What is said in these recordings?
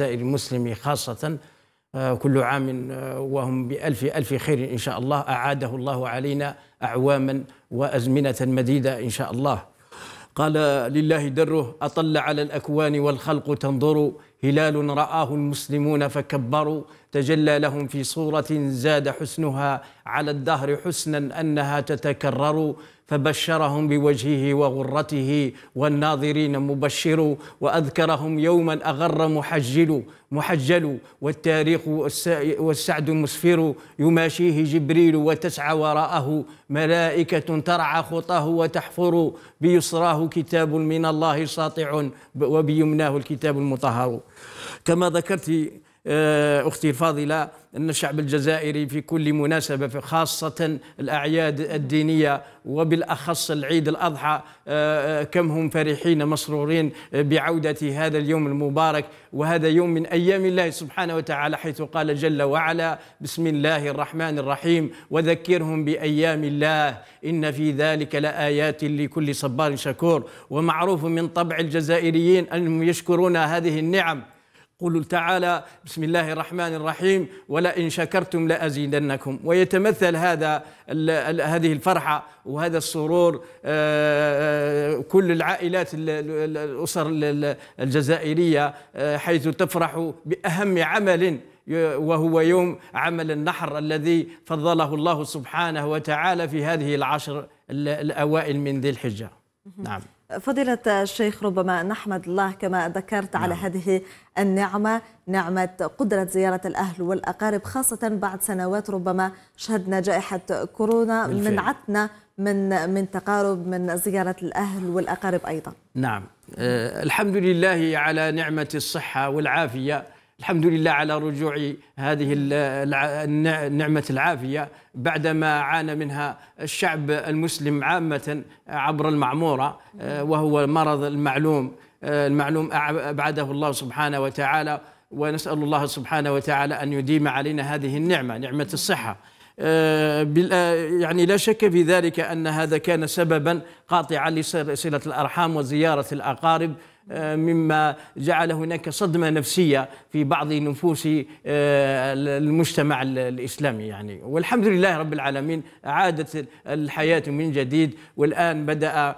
الجزائر المسلم خاصة آه، كل عام آه، وهم بألف ألف خير إن شاء الله أعاده الله علينا أعواما وأزمنة مديدة إن شاء الله قال لله دره أطل على الأكوان والخلق تنظر هلال رآه المسلمون فكبروا تجلى لهم في صورة زاد حسنها على الدهر حسنا أنها تتكرر فبشرهم بوجهه وغرته والناظرين مبشر وأذكرهم يوما أغر محجل محجل والتاريخ والسعد مسفر يماشيه جبريل وتسعى وراءه ملائكة ترعى خطاه وتحفر بيسراه كتاب من الله ساطع وبيمناه الكتاب المطهر كما ذكرت آه، أختي الفاضلة أن الشعب الجزائري في كل مناسبة في خاصة الأعياد الدينية وبالأخص العيد الأضحى آه، آه، كم هم فرحين مسرورين بعودة هذا اليوم المبارك وهذا يوم من أيام الله سبحانه وتعالى حيث قال جل وعلا بسم الله الرحمن الرحيم وذكرهم بأيام الله إن في ذلك لآيات لكل صبار شكور ومعروف من طبع الجزائريين أنهم يشكرون هذه النعم يقول تعالى بسم الله الرحمن الرحيم ولئن شكرتم لأزيدنكم ويتمثل هذا هذه الفرحة وهذا السرور آه، آه، كل العائلات الأسر الجزائرية آه، حيث تفرح بأهم عمل وهو يوم عمل النحر الذي فضله الله سبحانه وتعالى في هذه العشر الأوائل من ذي الحجة نعم فضيلة الشيخ ربما نحمد الله كما ذكرت نعم. على هذه النعمة نعمة قدرة زيارة الأهل والأقارب خاصة بعد سنوات ربما شهدنا جائحة كورونا منعتنا من من تقارب من زيارة الأهل والأقارب أيضا نعم أه الحمد لله على نعمة الصحة والعافية الحمد لله على رجوع هذه النعمة العافية بعدما عانى منها الشعب المسلم عامة عبر المعمورة آه، وهو المرض المعلوم آه، المعلوم أبعده الله سبحانه وتعالى ونسأل الله سبحانه وتعالى أن يديم علينا هذه النعمة نعمة الصحة آه، يعني لا شك في ذلك أن هذا كان سببا قاطعا لصلة الأرحام وزيارة الأقارب آه، مما جعل هناك صدمة نفسية في بعض نفوس آه، المجتمع الإسلامي يعني والحمد لله رب العالمين عادت الحياة من جديد والآن بدأ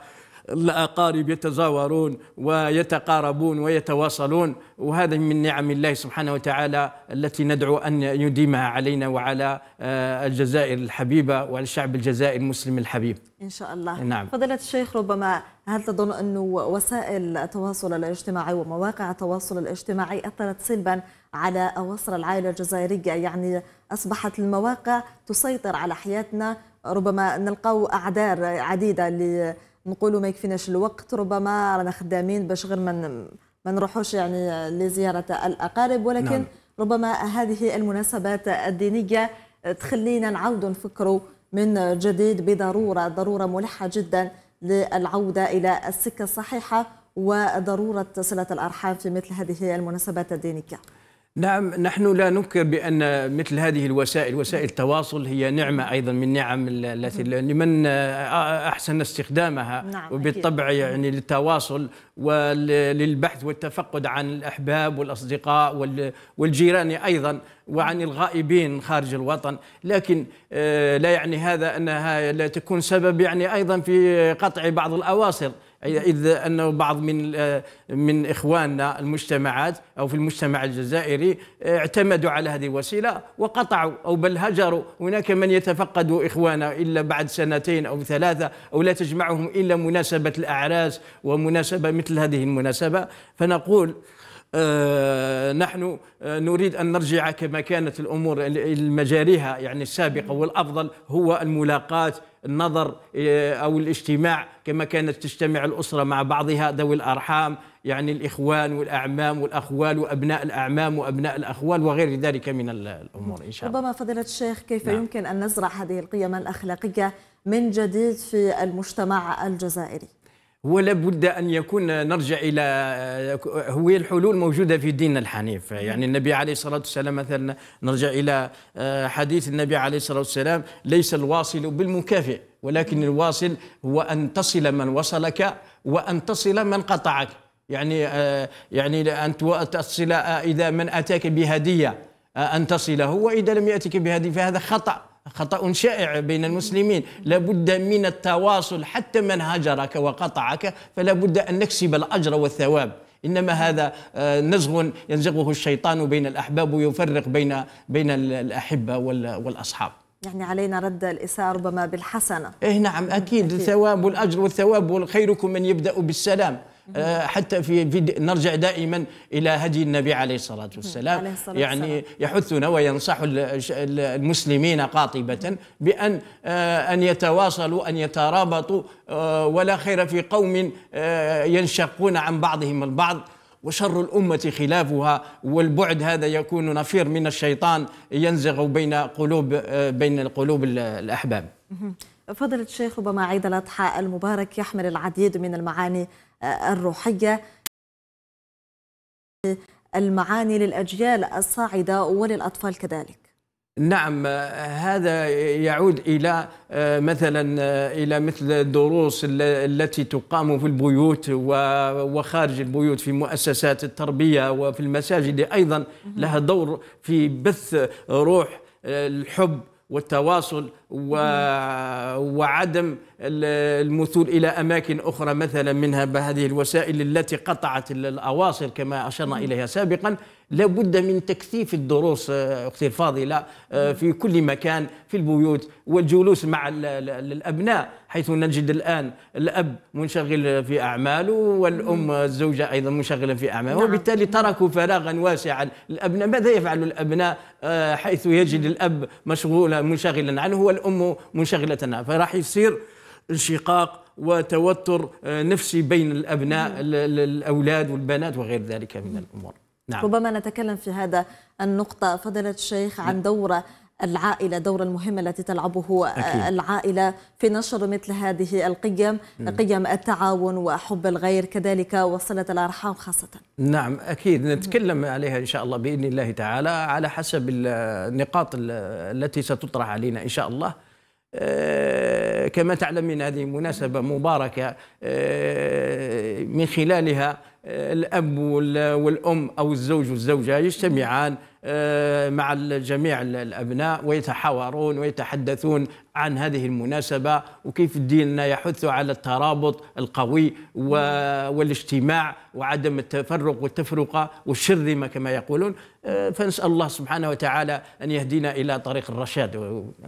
الأقارب يتزاورون ويتقاربون ويتواصلون وهذا من نعم الله سبحانه وتعالى التي ندعو أن يديمها علينا وعلى آه، الجزائر الحبيبة وعلى الشعب الجزائري المسلم الحبيب إن شاء الله نعم. فضيلة الشيخ ربما هل تظن أن وسائل التواصل الاجتماعي ومواقع التواصل الاجتماعي أثرت سلبا على أواصر العائلة الجزائرية يعني أصبحت المواقع تسيطر على حياتنا ربما نلقاو أعذار عديدة نقولوا ما يكفيناش الوقت ربما رانا خدامين باش غير ما ما نروحوش يعني لزياره الاقارب ولكن نعم. ربما هذه المناسبات الدينيه تخلينا نعاودوا نفكروا من جديد بضروره ضروره ملحه جدا للعوده الى السكه الصحيحه وضروره صله الارحام في مثل هذه المناسبات الدينيه نعم نحن لا ننكر بأن مثل هذه الوسائل وسائل التواصل هي نعمة أيضا من نعم التي لمن أحسن استخدامها نعم وبالطبع يعني للتواصل وللبحث والتفقد عن الأحباب والأصدقاء والجيران أيضا وعن الغائبين خارج الوطن لكن آه، لا يعني هذا أنها لا تكون سبب يعني أيضا في قطع بعض الأواصر إذ أنه بعض من آه، من إخواننا المجتمعات أو في المجتمع الجزائري آه، اعتمدوا على هذه الوسيلة وقطعوا أو بل هجروا هناك من يتفقد إخوانه إلا بعد سنتين أو ثلاثة أو لا تجمعهم إلا مناسبة الأعراس ومناسبة مثل هذه المناسبة فنقول آه، نحن آه، نريد أن نرجع كما كانت الأمور المجاريها يعني السابقة والأفضل هو الملاقات النظر آه، أو الاجتماع كما كانت تجتمع الأسرة مع بعضها ذوي الأرحام يعني الإخوان والأعمام والأخوال وأبناء الأعمام وأبناء الأخوال وغير ذلك من الأمور إن شاء الله ربما فضيلة الشيخ كيف نعم. يمكن أن نزرع هذه القيم الأخلاقية من جديد في المجتمع الجزائري هو لابد ان يكون نرجع الى آه، هو الحلول موجوده في ديننا الحنيف يعني النبي عليه الصلاه والسلام مثلا نرجع الى آه، حديث النبي عليه الصلاه والسلام ليس الواصل بالمكافئ ولكن الواصل هو ان تصل من وصلك وان تصل من قطعك يعني آه، يعني ان تصل اذا من اتاك بهديه ان تصله واذا لم ياتك بهديه فهذا خطأ خطأ شائع بين المسلمين لابد من التواصل حتى من هجرك وقطعك فلا بد أن نكسب الأجر والثواب انما هذا آه، نزغ ينزغه الشيطان بين الاحباب ويفرق بين بين الاحبه والاصحاب يعني علينا رد الإساءة ربما بالحسنة إيه نعم أكيد, أكيد. الثواب والأجر والثواب والخيركم من يبدأ بالسلام آه، حتى في, نرجع دائما الى هدي النبي عليه الصلاه والسلام عليه الصلاة يعني يحثنا وينصح المسلمين قاطبه بان آه، ان يتواصلوا ان يترابطوا آه، ولا خير في قوم ينشقون عن بعضهم البعض وشر الأمة خلافها والبعد هذا يكون نفير من الشيطان ينزغ بين قلوب بين قلوب الأحباب فضل الشيخ ربما عيد الأضحى المبارك يحمل العديد من المعاني آه، الروحية المعاني للأجيال الصاعدة وللأطفال كذلك نعم آه، هذا يعود الى آه، مثلا الى مثل الدروس التي تقام في البيوت وخارج البيوت في مؤسسات التربيه وفي المساجد ايضا لها دور في بث روح الحب والتواصل و... وعدم المثول الى اماكن اخرى مثلا منها بهذه الوسائل التي قطعت الاواصر كما اشرنا اليها سابقا لابد من تكثيف الدروس آه، اختي الفاضله آه، في كل مكان في البيوت والجلوس مع الابناء حيث نجد الان الاب منشغل في اعماله والام الزوجه ايضا منشغله في اعماله نعم. وبالتالي تركوا فراغا واسعا الابناء ماذا يفعل الابناء آه، حيث يجد الاب مشغولا منشغلا عنه والأم الأم منشغلتنا فراح يصير انشقاق وتوتر آه، نفسي بين الأبناء الأولاد والبنات وغير ذلك من الأمور نعم. ربما نتكلم في هذا النقطة فضلت الشيخ عن نعم. دورة العائلة دور المهم التي تلعبه آه، أكيد. العائلة في نشر مثل هذه القيم م. قيم التعاون وحب الغير كذلك وصلة الأرحام خاصة نعم أكيد نتكلم م. عليها إن شاء الله بإذن الله تعالى على حسب النقاط التي ستطرح علينا إن شاء الله آه، كما تعلمين هذه مناسبة مباركة آه، من خلالها الأب والأم أو الزوج والزوجة يجتمعان آه، مع جميع الابناء ويتحاورون ويتحدثون عن هذه المناسبة وكيف ديننا يحث على الترابط القوي والاجتماع وعدم التفرق والتفرقة والشرذمة كما يقولون آه، فنسأل الله سبحانه وتعالى أن يهدينا إلى طريق الرشاد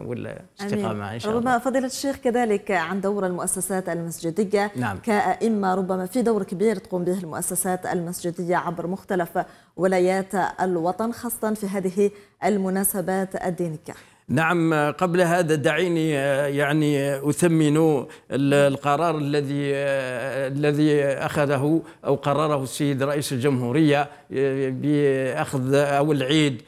والاستقامة إن شاء الله ربما فضيلة الشيخ كذلك عن دور المؤسسات المسجدية نعم. كأئمة ربما في دور كبير تقوم به المؤسسات المسجدية عبر مختلف ولايات الوطن خاصة في هذه المناسبات الدينية نعم قبل هذا دعيني يعني اثمن القرار الذي الذي اخذه او قرره السيد رئيس الجمهوريه باخذ او العيد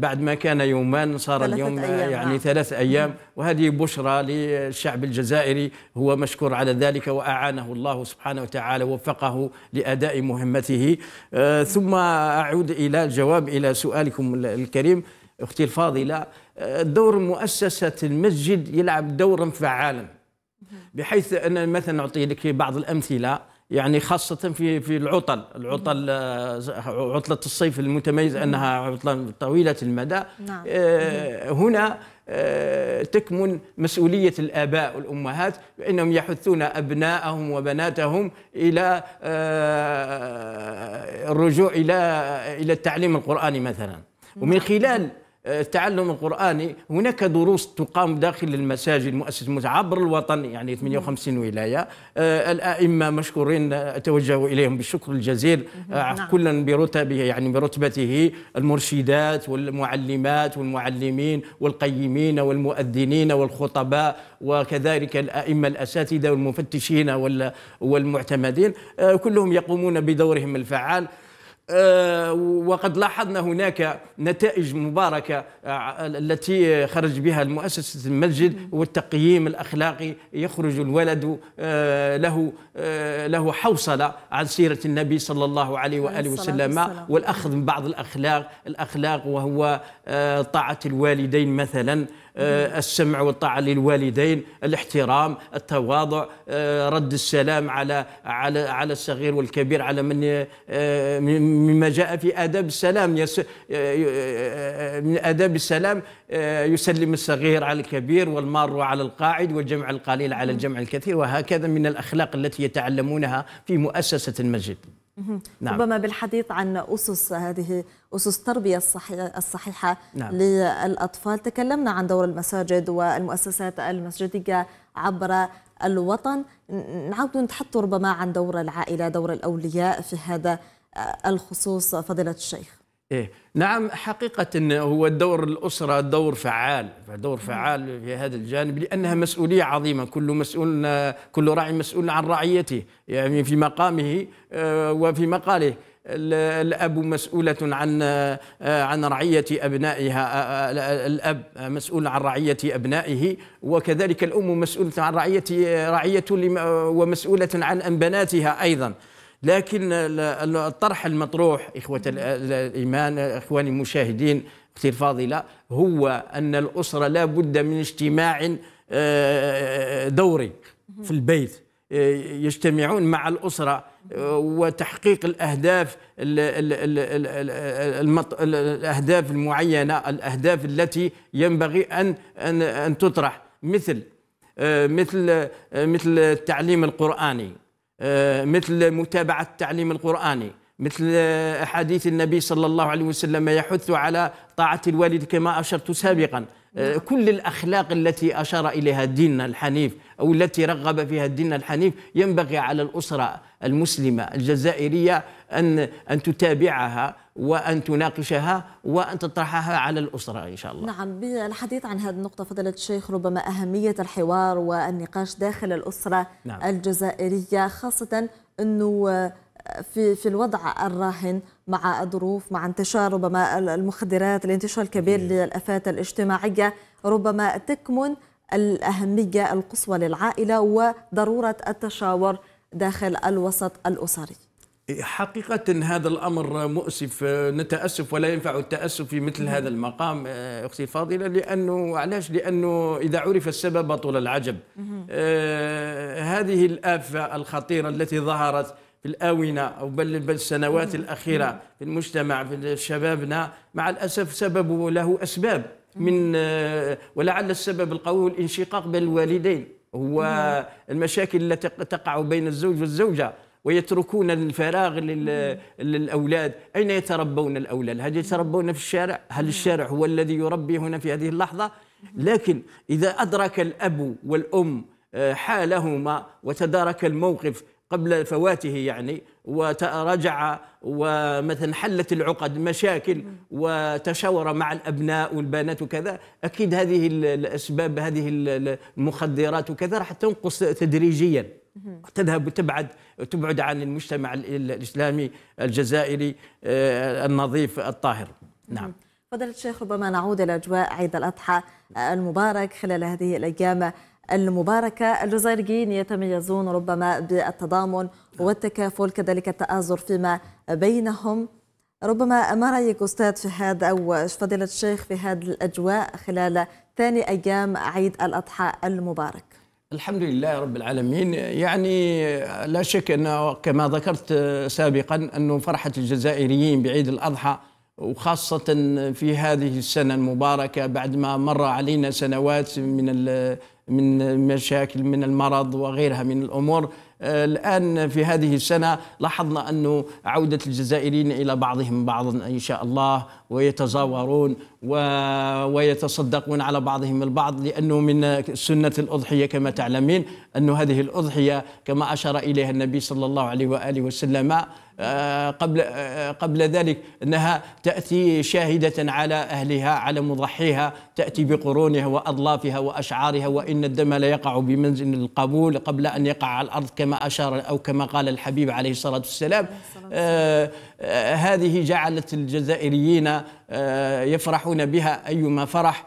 بعد ما كان يومان صار اليوم أيام. يعني آه. ثلاث ايام وهذه بشرى للشعب الجزائري هو مشكور على ذلك واعانه الله سبحانه وتعالى ووفقه لاداء مهمته آه، ثم اعود الى الجواب الى سؤالكم الكريم اختي الفاضله آه، دور مؤسسه المسجد يلعب دورا فعالا بحيث ان مثلا نعطي لك بعض الامثله يعني خاصة في في العطل، العطل آه، عطلة الصيف المتميزة انها عطلة طويلة المدى نعم. آه، هنا تكمن مسؤولية الآباء والأمهات بأنهم يحثون أبناءهم وبناتهم إلى الرجوع إلى إلى التعليم القرآني مثلا ومن نعم. خلال آه، التعلم القرآني هناك دروس تقام داخل المساجد مؤسسة عبر الوطن يعني 58 ولاية آه، الأئمة مشكورين آه، أتوجه إليهم بالشكر الجزيل نعم. كلا برتبه يعني برتبته المرشدات والمعلمات والمعلمين والقيمين والمؤذنين والخطباء وكذلك الأئمة الأساتذة والمفتشين والمعتمدين كلهم يقومون بدورهم الفعال آه، وقد لاحظنا هناك نتائج مباركة آه، التي خرج بها مؤسسة المسجد والتقييم الأخلاقي يخرج الولد آه، له له حوصلة عن سيرة النبي صلى الله عليه وآله وسلم والأخذ من بعض الأخلاق الأخلاق وهو طاعة الوالدين مثلا السمع والطاعة للوالدين الاحترام التواضع رد السلام على على على الصغير والكبير على من مما جاء في آداب السلام يس... آه، آه، آه، من آداب السلام يسلم الصغير على الكبير والمار على القاعد والجمع القليل على الجمع الكثير وهكذا من الأخلاق التي يتعلمونها في مؤسسة المسجد نعم. ربما بالحديث عن أسس هذه أسس التربية الصحيحة نعم. للأطفال تكلمنا عن دور المساجد والمؤسسات المسجدية عبر الوطن نعود نتحط ربما عن دور العائلة دور الأولياء في هذا الخصوص فضيلة الشيخ إيه نعم حقيقة هو دور الأسرة دور فعال دور فعال في هذا الجانب لأنها مسؤولية عظيمة كل مسؤول كل راعي مسؤول عن رعيته يعني في مقامه آه، وفي مقاله الأب مسؤولة عن آه، عن رعية أبنائها آه، الأب مسؤول عن رعية أبنائه وكذلك الأم مسؤولة عن رعية رعية ومسؤولة عن بناتها أيضا لكن الطرح المطروح إخوة الإيمان إخواني المشاهدين أختي الفاضلة هو أن الأسرة لا بد من اجتماع آه، دوري في البيت آه، يجتمعون مع الأسرة آه، وتحقيق الأهداف الأهداف المعينة الأهداف التي ينبغي أن أن أن تطرح مثل مثل مثل التعليم القرآني آه، مثل متابعة التعليم القرآني مثل آه، أحاديث النبي صلى الله عليه وسلم يحث على طاعة الوالد كما أشرت سابقا آه، نعم. كل الأخلاق التي أشار إليها ديننا الحنيف أو التي رغب فيها الدين الحنيف ينبغي على الأسرة المسلمة الجزائرية أن أن تتابعها وأن تناقشها وأن تطرحها على الأسرة إن شاء الله نعم بالحديث عن هذه النقطة فضيلة الشيخ ربما أهمية الحوار والنقاش داخل الأسرة نعم. الجزائرية خاصة أنه في في الوضع الراهن مع الظروف مع انتشار ربما المخدرات الانتشار الكبير للافات الاجتماعيه ربما تكمن الاهميه القصوى للعائله وضروره التشاور داخل الوسط الاسري. إيه، حقيقة هذا الأمر مؤسف نتأسف ولا ينفع التأسف في مثل نعم. هذا المقام آه، أختي الفاضلة لأنه علاش لأنه إذا عرف السبب طول العجب آه هذه الآفة الخطيرة التي ظهرت في الآونة أو بل السنوات الأخيرة في المجتمع في شبابنا مع الأسف سبب له أسباب من آه، ولعل السبب القوي الانشقاق بين الوالدين هو المشاكل التي تقع بين الزوج والزوجة ويتركون الفراغ للأولاد أين يتربون الأولاد هل يتربون في الشارع هل الشارع هو الذي يربي هنا في هذه اللحظة لكن إذا أدرك الأب والأم آه، حالهما وتدارك الموقف قبل فواته يعني ورجع ومثلا حلت العقد مشاكل وتشاور مع الابناء والبنات وكذا اكيد هذه الاسباب هذه المخدرات وكذا راح تنقص تدريجيا تذهب وتبعد تبعد عن المجتمع الاسلامي الجزائري آه، النظيف الطاهر نعم فضيلة الشيخ ربما نعود إلى أجواء عيد الأضحى المبارك خلال هذه الأيام المباركة الجزائريين يتميزون ربما بالتضامن والتكافل كذلك التآزر فيما بينهم ربما ما رأيك أستاذ هذا أو فضيلة الشيخ في هذه الأجواء خلال ثاني أيام عيد الأضحى المبارك الحمد لله رب العالمين يعني لا شك أنه كما ذكرت سابقا أنه فرحة الجزائريين بعيد الأضحى وخاصة في هذه السنة المباركة بعد ما مر علينا سنوات من من مشاكل من المرض وغيرها من الأمور آه، الآن في هذه السنة لاحظنا أن عودة الجزائريين إلى بعضهم بعضا إن شاء الله ويتزاورون و... ويتصدقون على بعضهم البعض لأنه من سنة الأضحية كما تعلمين أن هذه الأضحية كما أشار إليها النبي صلى الله عليه وآله وسلم آه، قبل آه، قبل ذلك انها تاتي شاهده على اهلها على مضحيها تاتي بقرونها واضلافها واشعارها وان الدم ليقع بمنزل القبول قبل ان يقع على الارض كما اشار او كما قال الحبيب عليه الصلاه والسلام آه، آه، هذه جعلت الجزائريين آه، يفرحون بها أيما فرح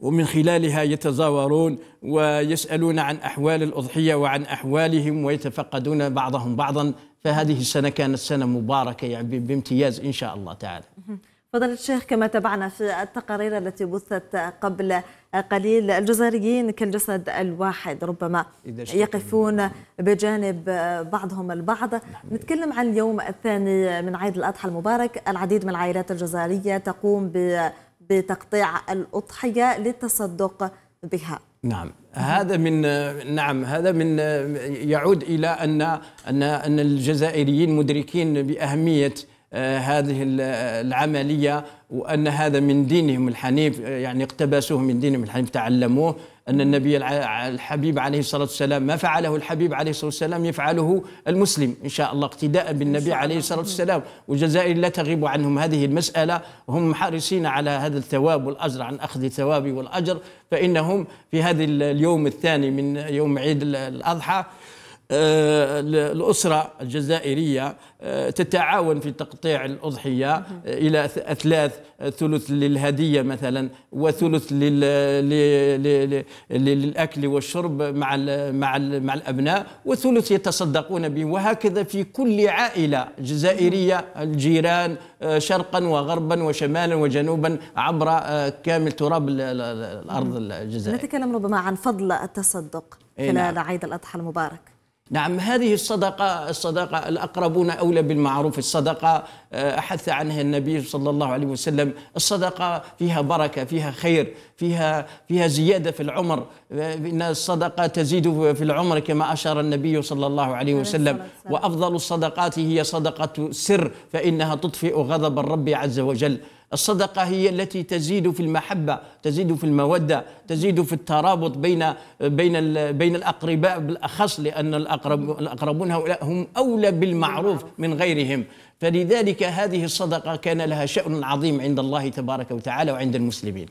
ومن خلالها يتزاورون ويسألون عن أحوال الأضحية وعن أحوالهم ويتفقدون بعضهم بعضا فهذه السنة كانت سنة مباركة يعني بامتياز إن شاء الله تعالى فضل الشيخ كما تابعنا في التقارير التي بثت قبل قليل الجزائريين كالجسد الواحد ربما يقفون بجانب بعضهم البعض نعم. نتكلم عن اليوم الثاني من عيد الأضحى المبارك العديد من العائلات الجزائرية تقوم بتقطيع الأضحية للتصدق بها نعم هذا من نعم هذا من يعود الى ان ان ان الجزائريين مدركين باهميه آه، هذه العملية وأن هذا من دينهم الحنيف آه، يعني اقتبسوه من دينهم الحنيف تعلموه أن النبي الحبيب عليه الصلاة والسلام ما فعله الحبيب عليه الصلاة والسلام يفعله المسلم إن شاء الله اقتداء بالنبي عليه الصلاة والسلام والجزائر لا تغيب عنهم هذه المسألة هم حريصين على هذا الثواب والأجر عن أخذ الثواب والأجر فإنهم في هذا اليوم الثاني من يوم عيد الأضحى آه، الأسرة الجزائرية آه، تتعاون في تقطيع الأضحية آه، إلى أثلاث ثلث للهدية مثلا وثلث للأكل والشرب مع مع مع الأبناء وثلث يتصدقون به وهكذا في كل عائلة جزائرية الجيران شرقا وغربا وشمالا وجنوبا عبر كامل تراب الأرض الجزائرية نتكلم ربما عن فضل التصدق خلال نعم. عيد الأضحى المبارك نعم هذه الصدقة الصدقة الأقربون أولى بالمعروف الصدقة آه، حث عنها النبي صلى الله عليه وسلم الصدقة فيها بركة فيها خير فيها فيها زيادة في العمر آه، إن الصدقة تزيد في العمر كما أشار النبي صلى الله عليه وسلم وأفضل الصدقات هي صدقة سر فإنها تطفئ غضب الرب عز وجل الصدقة هي التي تزيد في المحبة تزيد في المودة تزيد في الترابط بين بين بين الأقرباء بالأخص لأن الأقرب الأقربون هؤلاء هم أولى بالمعروف من غيرهم فلذلك هذه الصدقة كان لها شأن عظيم عند الله تبارك وتعالى وعند المسلمين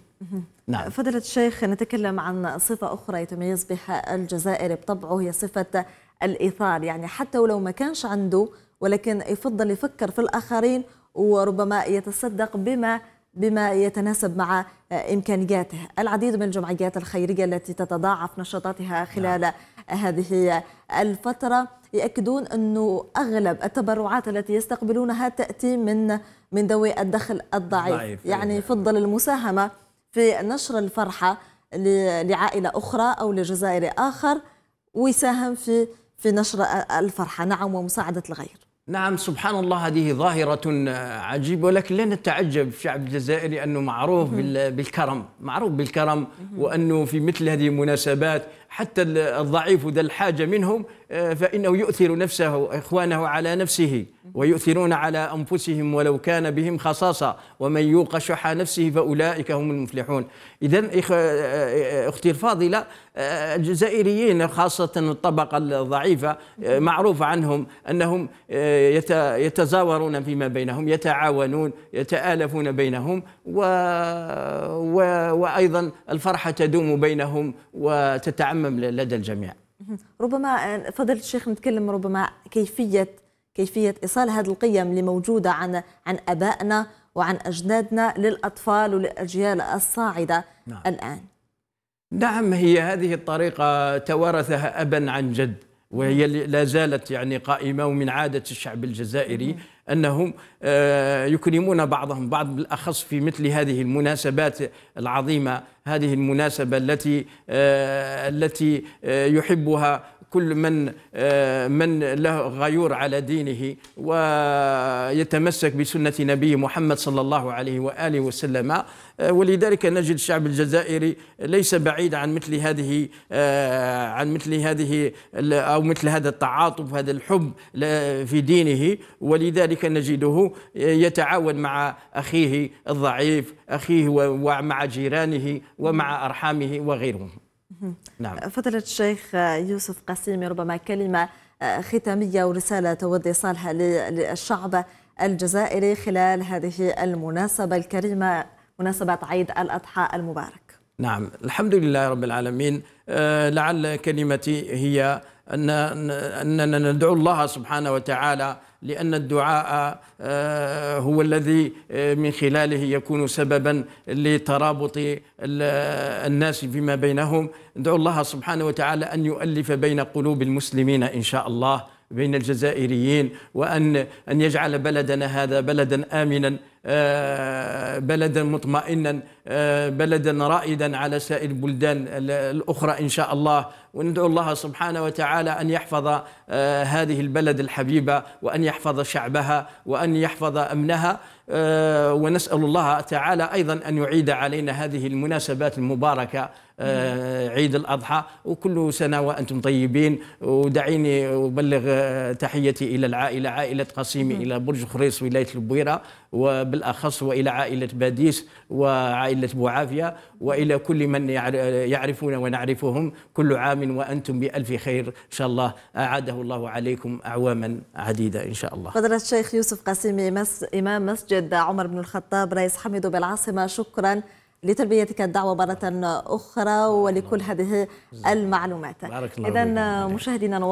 نعم. فضيلة الشيخ نتكلم عن صفة أخرى يتميز بها الجزائر بطبعه هي صفة الإيثار يعني حتى ولو ما كانش عنده ولكن يفضل يفكر في الآخرين وربما يتصدق بما بما يتناسب مع آه، امكانياته العديد من الجمعيات الخيريه التي تتضاعف نشاطاتها نعم. خلال نعم. هذه الفتره ياكدون انه اغلب التبرعات التي يستقبلونها تاتي من من ذوي الدخل الضعيف ضعيف. إيه. يعني يفضل المساهمه في نشر الفرحه لعائله اخرى او لجزائري اخر ويساهم في في نشر آه، الفرحه نعم ومساعده الغير نعم سبحان الله هذه ظاهرة آه، عجيبة ولكن لا نتعجب الشعب الجزائري أنه معروف بالكرم معروف بالكرم وأنه في مثل هذه المناسبات حتى الضعيف ذا الحاجة منهم آه، فإنه يؤثر نفسه إخوانه على نفسه ويؤثرون على أنفسهم ولو كان بهم خصاصة ومن يوق شح نفسه فأولئك هم المفلحون إذا آه، آه، أختي الفاضلة الجزائريين خاصة الطبقة الضعيفة معروف عنهم أنهم يتزاورون فيما بينهم يتعاونون يتآلفون بينهم و... و... وأيضا الفرحة تدوم بينهم وتتعمد عامه لدى الجميع ربما آه، فضل الشيخ نتكلم ربما كيفيه كيفيه ايصال هذه القيم اللي موجوده عن عن ابائنا وعن اجدادنا للاطفال وللاجيال الصاعده نعم. الان نعم هي هذه الطريقه توارثها ابا عن جد وهي لا زالت يعني قائمة ومن عادة الشعب الجزائري أنهم آه، يكرمون بعضهم بعض بالأخص في مثل هذه المناسبات العظيمة هذه المناسبة التي آه، التي آه، يحبها كل من آه، من له غيور على دينه ويتمسك بسنة نبي محمد صلى الله عليه وآله وسلم آه، ولذلك نجد الشعب الجزائري ليس بعيد عن مثل هذه آه، عن مثل هذه أو مثل هذا التعاطف هذا الحب في دينه ولذلك نجده يتعاون مع أخيه الضعيف أخيه ومع جيرانه ومع أرحامه وغيرهم نعم أه، فضلة الشيخ أه، يوسف قسيمي ربما كلمة أه، ختامية ورسالة تودي صالحة للشعب الجزائري خلال هذه المناسبة الكريمة مناسبة عيد الأضحى المبارك نعم الحمد لله رب العالمين لعل كلمتي هي أن أننا ندعو الله سبحانه وتعالى لأن الدعاء آه، هو الذي آه، من خلاله يكون سببا لترابط الناس فيما بينهم ندعو الله سبحانه وتعالى أن يؤلف بين قلوب المسلمين إن شاء الله بين الجزائريين وأن أن يجعل بلدنا هذا بلدا آمنا آه، بلدا مطمئنا آه، بلدا رائدا على سائر البلدان الأخرى إن شاء الله وندعو الله سبحانه وتعالى أن يحفظ آه، هذه البلد الحبيبة وأن يحفظ شعبها وأن يحفظ أمنها ونسأل الله تعالى أيضا أن يعيد علينا هذه المناسبات المباركة آه، عيد الأضحى وكل سنة وأنتم طيبين ودعيني أبلغ آه، تحيتي إلى العائلة عائلة قصيمي إلى برج خريص ولاية البويرة وبالأخص وإلى عائلة باديس وعائلة بوعافية وإلى كل من يعرفون ونعرفهم كل عام وأنتم بألف خير إن شاء الله أعاده الله عليكم أعواما عديدة إن شاء الله فضل الشيخ يوسف قاسمي إمام مسجد عمر بن الخطاب رئيس حميد بالعاصمة شكرا لتلبيتك الدعوة مرة أخرى ولكل نعم. هذه المعلومات إذا مشاهدينا